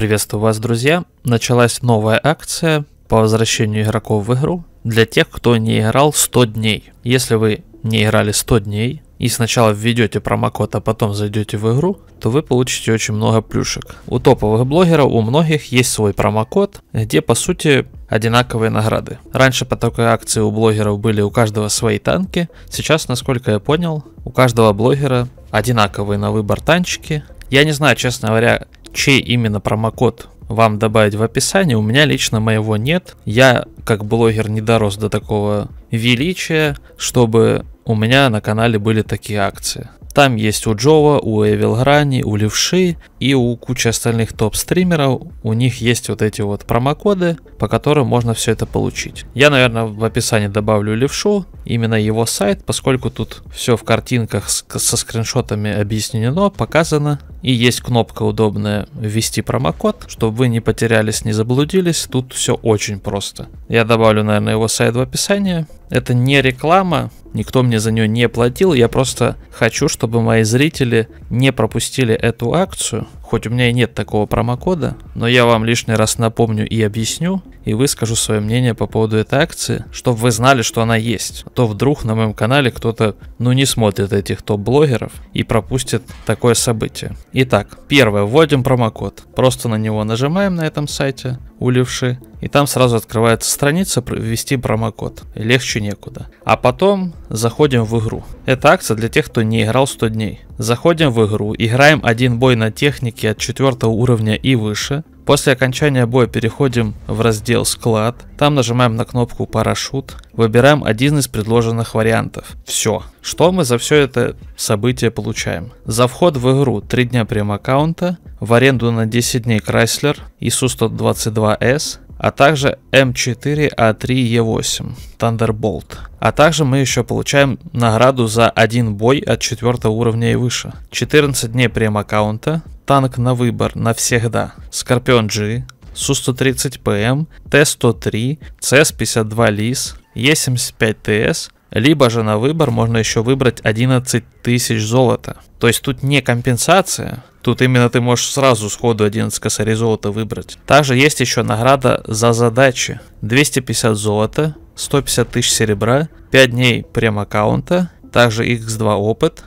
Приветствую вас, друзья! Началась новая акция по возвращению игроков в игру для тех, кто не играл 100 дней. Если вы не играли 100 дней и сначала введете промокод, а потом зайдете в игру, то вы получите очень много плюшек. У топовых блогеров у многих есть свой промокод, где по сути одинаковые награды. Раньше по такой акции у блогеров были у каждого свои танки, сейчас, насколько я понял, у каждого блогера одинаковые на выбор танчики. Я не знаю, честно говоря, чей именно промокод вам добавить в описании. У меня лично моего нет. Я, как блогер, не дорос до такого величия, чтобы у меня на канале были такие акции. Там есть у Джова, у Эвил Грани, у Левши и у кучи остальных топ-стримеров. У них есть вот эти вот промокоды, по которым можно все это получить. Я, наверное, в описании добавлю Левшу, именно его сайт, поскольку тут все в картинках со скриншотами объяснено, показано. И есть кнопка удобная «Ввести промокод», чтобы вы не потерялись, не заблудились. Тут все очень просто. Я добавлю, наверное, его сайт в описание. Это не реклама, никто мне за нее не платил. Я просто хочу, чтобы мои зрители не пропустили эту акцию. Хоть у меня и нет такого промокода, но я вам лишний раз напомню и объясню, и выскажу свое мнение по поводу этой акции, чтобы вы знали, что она есть. А то вдруг на моем канале кто-то, ну не смотрит этих топ-блогеров и пропустит такое событие. Итак, первое, вводим промокод. Просто на него нажимаем на этом сайте, у И там сразу открывается страница, ввести промокод. Легче некуда. А потом заходим в игру. Это акция для тех, кто не играл 100 дней. Заходим в игру, играем один бой на технике от 4 уровня и выше. После окончания боя переходим в раздел «Склад». Там нажимаем на кнопку «Парашют». Выбираем один из предложенных вариантов. Все. Что мы за все это событие получаем? За вход в игру 3 дня прем аккаунта, в аренду на 10 дней Chrysler, су 122S, а также М4А3Е8 Thunderbolt. А также мы еще получаем награду за один бой от 4 уровня и выше. 14 дней прем-аккаунта, танк на выбор навсегда, Скорпион G, Су-130ПМ, Т-103, cs 52 Лис, Е-75ТС, либо же на выбор можно еще выбрать 11 тысяч золота. То есть тут не компенсация, тут именно ты можешь сразу сходу 11 косарей золота выбрать. Также есть еще награда за задачи. 250 золота, 150 тысяч серебра, 5 дней прем-аккаунта, также x2 опыт,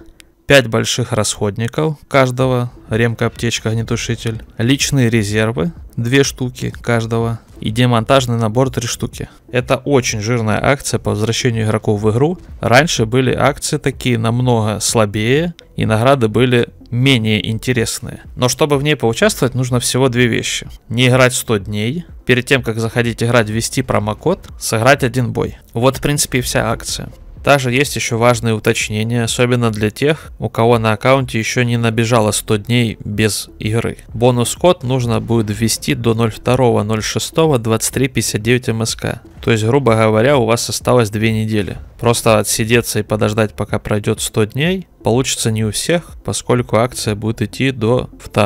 5 больших расходников каждого, ремка, аптечка, огнетушитель, личные резервы, 2 штуки каждого, и демонтажный набор 3 штуки. Это очень жирная акция по возвращению игроков в игру. Раньше были акции такие намного слабее, и награды были менее интересные. Но чтобы в ней поучаствовать, нужно всего две вещи. Не играть 100 дней, перед тем, как заходить играть, ввести промокод, сыграть один бой. Вот, в принципе, и вся акция. Также есть еще важные уточнения, особенно для тех, у кого на аккаунте еще не набежало 100 дней без игры. Бонус-код нужно будет ввести до 02.06.2359 МСК. Эм То есть, грубо говоря, у вас осталось 2 недели. Просто отсидеться и подождать, пока пройдет 100 дней, получится не у всех, поскольку акция будет идти до 2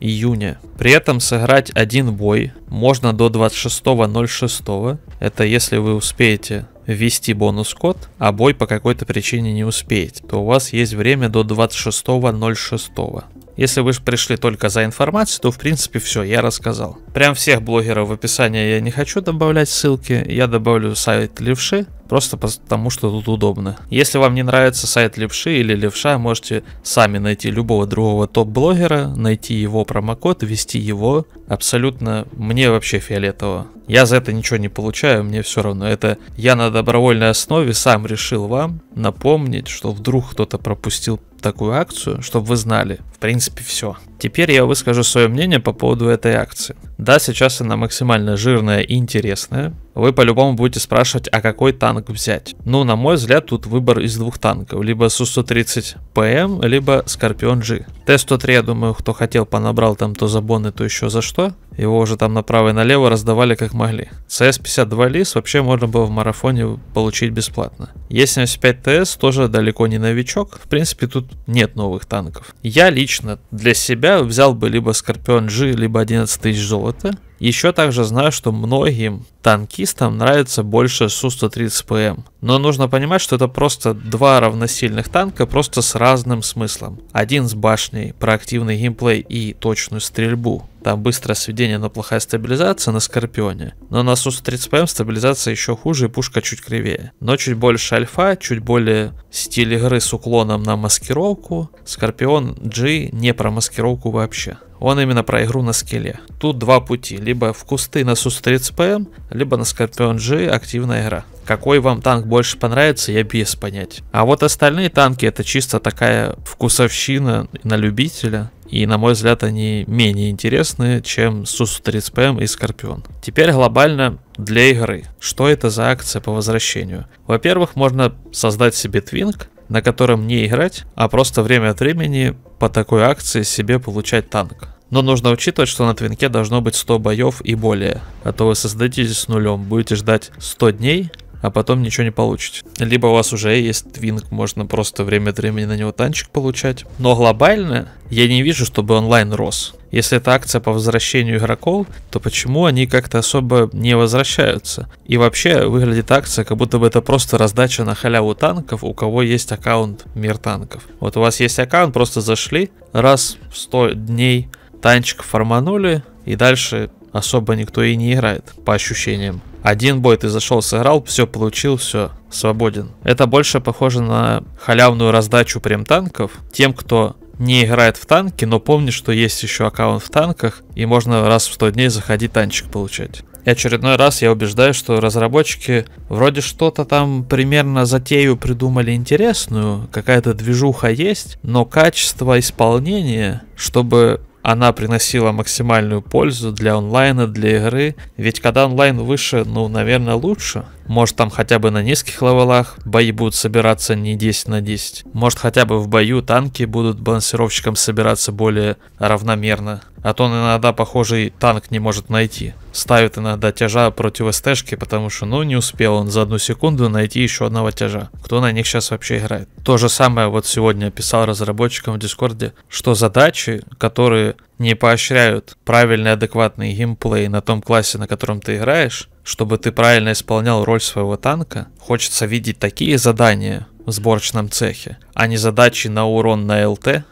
июня. При этом сыграть один бой можно до 26.06. Это если вы успеете ввести бонус-код, а бой по какой-то причине не успеете, то у вас есть время до 26.06. Если вы пришли только за информацией, то в принципе все, я рассказал. Прям всех блогеров в описании я не хочу добавлять ссылки. Я добавлю сайт левши, просто потому что тут удобно. Если вам не нравится сайт левши или левша, можете сами найти любого другого топ-блогера, найти его промокод, ввести его. Абсолютно мне вообще фиолетово. Я за это ничего не получаю, мне все равно. Это я на добровольной основе сам решил вам напомнить, что вдруг кто-то пропустил такую акцию, чтобы вы знали. В принципе, все. Теперь я выскажу свое мнение по поводу этой акции. Да, сейчас она максимально жирная и интересная, вы по-любому будете спрашивать, а какой танк взять. Ну, на мой взгляд, тут выбор из двух танков. Либо Су-130 ПМ, либо Скорпион G. Т-103, я думаю, кто хотел, понабрал там то за боны, то еще за что. Его уже там направо и налево раздавали как могли. сс 52 Лис вообще можно было в марафоне получить бесплатно. Е-75 ТС тоже далеко не новичок. В принципе, тут нет новых танков. Я лично для себя взял бы либо Скорпион G, либо 11 тысяч золота. Еще также знаю, что многим танкистам нравится больше Су-130ПМ. Но нужно понимать, что это просто два равносильных танка, просто с разным смыслом. Один с башней, проактивный геймплей и точную стрельбу, там быстрое сведение, но плохая стабилизация на Скорпионе. Но на Су-130ПМ стабилизация еще хуже и пушка чуть кривее. Но чуть больше альфа, чуть более стиль игры с уклоном на маскировку. Скорпион G не про маскировку вообще. Он именно про игру на скеле. Тут два пути. Либо в кусты на Су-130ПМ, либо на Скорпион G активная игра. Какой вам танк больше понравится, я без понять. А вот остальные танки это чисто такая вкусовщина на любителя. И, на мой взгляд, они менее интересны, чем Су-130ПМ и Скорпион. Теперь глобально для игры. Что это за акция по возвращению? Во-первых, можно создать себе твинг, на котором не играть, а просто время от времени по такой акции себе получать танк. Но нужно учитывать, что на твинке должно быть 100 боев и более, а то вы создадите с нулем, будете ждать 100 дней, а потом ничего не получите. Либо у вас уже есть твинг, можно просто время от времени на него танчик получать. Но глобально я не вижу, чтобы онлайн рос. Если это акция по возвращению игроков, то почему они как-то особо не возвращаются? И вообще выглядит акция, как будто бы это просто раздача на халяву танков, у кого есть аккаунт Мир танков. Вот у вас есть аккаунт, просто зашли, раз в 100 дней танчик форманули, и дальше особо никто и не играет, по ощущениям. Один бой ты зашел, сыграл, все получил, все, свободен. Это больше похоже на халявную раздачу прем танков тем, кто не играет в танки, но помнит, что есть еще аккаунт в танках, и можно раз в 100 дней заходить танчик получать. И очередной раз я убеждаю, что разработчики вроде что-то там примерно затею придумали интересную, какая-то движуха есть, но качество исполнения, чтобы она приносила максимальную пользу для онлайна, для игры. Ведь когда онлайн выше, ну, наверное, лучше. Может, там хотя бы на низких левелах бои будут собираться не 10 на 10. Может, хотя бы в бою танки будут балансировщикам собираться более равномерно. А то он иногда похожий танк не может найти. Ставит иногда тяжа против СТшки, потому что ну не успел он за одну секунду найти еще одного тяжа. Кто на них сейчас вообще играет? То же самое вот сегодня писал разработчикам в Дискорде, что задачи, которые не поощряют правильный адекватный геймплей на том классе, на котором ты играешь, чтобы ты правильно исполнял роль своего танка, хочется видеть такие задания в сборочном цехе, а не задачи на урон на ЛТ,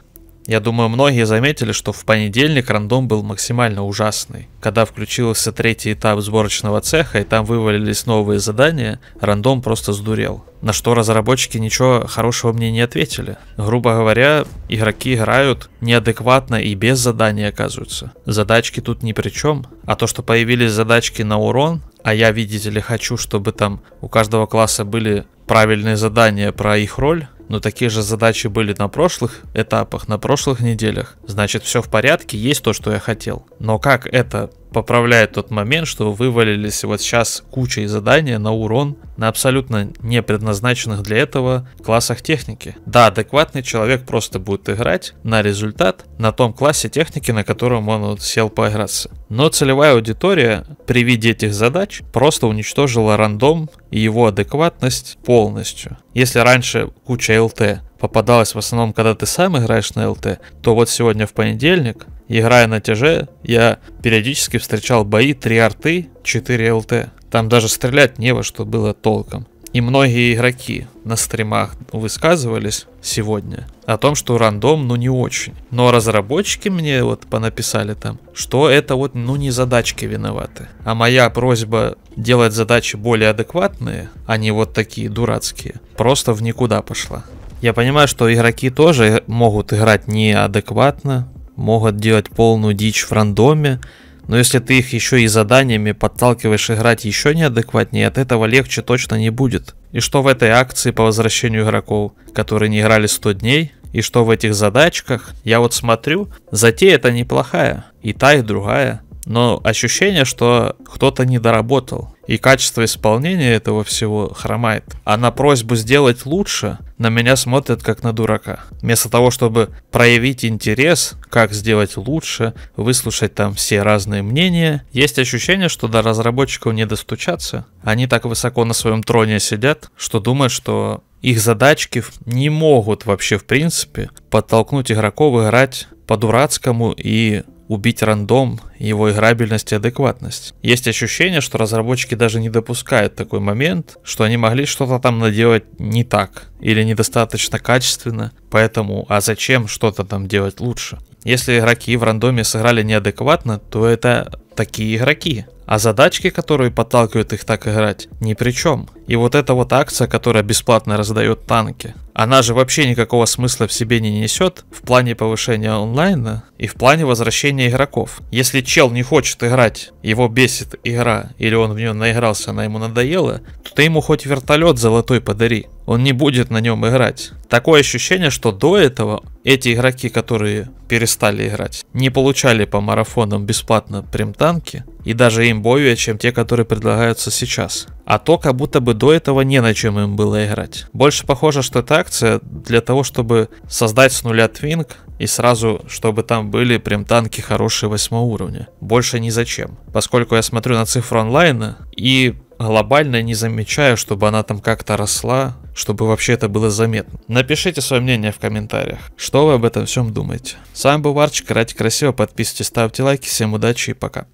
я думаю, многие заметили, что в понедельник рандом был максимально ужасный. Когда включился третий этап сборочного цеха и там вывалились новые задания, рандом просто сдурел. На что разработчики ничего хорошего мне не ответили. Грубо говоря, игроки играют неадекватно и без заданий оказываются. Задачки тут ни при чем. А то, что появились задачки на урон, а я, видите ли, хочу, чтобы там у каждого класса были правильные задания про их роль, но такие же задачи были на прошлых этапах, на прошлых неделях. Значит, все в порядке, есть то, что я хотел. Но как это поправляет тот момент, что вывалились вот сейчас куча и задания на урон на абсолютно не предназначенных для этого классах техники. Да, адекватный человек просто будет играть на результат на том классе техники, на котором он вот сел поиграться. Но целевая аудитория при виде этих задач просто уничтожила рандом и его адекватность полностью. Если раньше куча ЛТ попадалось в основном, когда ты сам играешь на ЛТ, то вот сегодня в понедельник, играя на тяже, я периодически встречал бои 3 арты, 4 ЛТ. Там даже стрелять не во что было толком. И многие игроки на стримах высказывались сегодня о том, что рандом, ну не очень. Но разработчики мне вот понаписали там, что это вот, ну не задачки виноваты. А моя просьба делать задачи более адекватные, а не вот такие дурацкие, просто в никуда пошла. Я понимаю, что игроки тоже могут играть неадекватно, могут делать полную дичь в рандоме, но если ты их еще и заданиями подталкиваешь играть еще неадекватнее, от этого легче точно не будет. И что в этой акции по возвращению игроков, которые не играли 100 дней, и что в этих задачках, я вот смотрю, затея это неплохая, и та, и другая. Но ощущение, что кто-то не доработал и качество исполнения этого всего хромает. А на просьбу сделать лучше на меня смотрят как на дурака. Вместо того, чтобы проявить интерес, как сделать лучше, выслушать там все разные мнения, есть ощущение, что до разработчиков не достучаться. Они так высоко на своем троне сидят, что думают, что их задачки не могут вообще в принципе подтолкнуть игроков играть по-дурацкому и убить рандом, его играбельность и адекватность. Есть ощущение, что разработчики даже не допускают такой момент, что они могли что-то там наделать не так или недостаточно качественно, поэтому а зачем что-то там делать лучше? Если игроки в рандоме сыграли неадекватно, то это такие игроки. А задачки, которые подталкивают их так играть, ни при чем. И вот эта вот акция, которая бесплатно раздает танки, она же вообще никакого смысла в себе не несет в плане повышения онлайна и в плане возвращения игроков. Если чел не хочет играть, его бесит игра, или он в нее наигрался, она ему надоела, то ты ему хоть вертолет золотой подари, он не будет на нем играть. Такое ощущение, что до этого эти игроки, которые перестали играть, не получали по марафонам бесплатно прям танки, и даже им более, чем те, которые предлагаются сейчас. А то, как будто бы до этого не на чем им было играть. Больше похоже, что это акция для того, чтобы создать с нуля твинг и сразу, чтобы там были прям танки хорошие восьмого уровня. Больше ни зачем. Поскольку я смотрю на цифру онлайна и глобально не замечаю, чтобы она там как-то росла, чтобы вообще это было заметно. Напишите свое мнение в комментариях. Что вы об этом всем думаете? С вами был Варчик, играйте красиво, подписывайтесь, ставьте лайки, всем удачи и пока.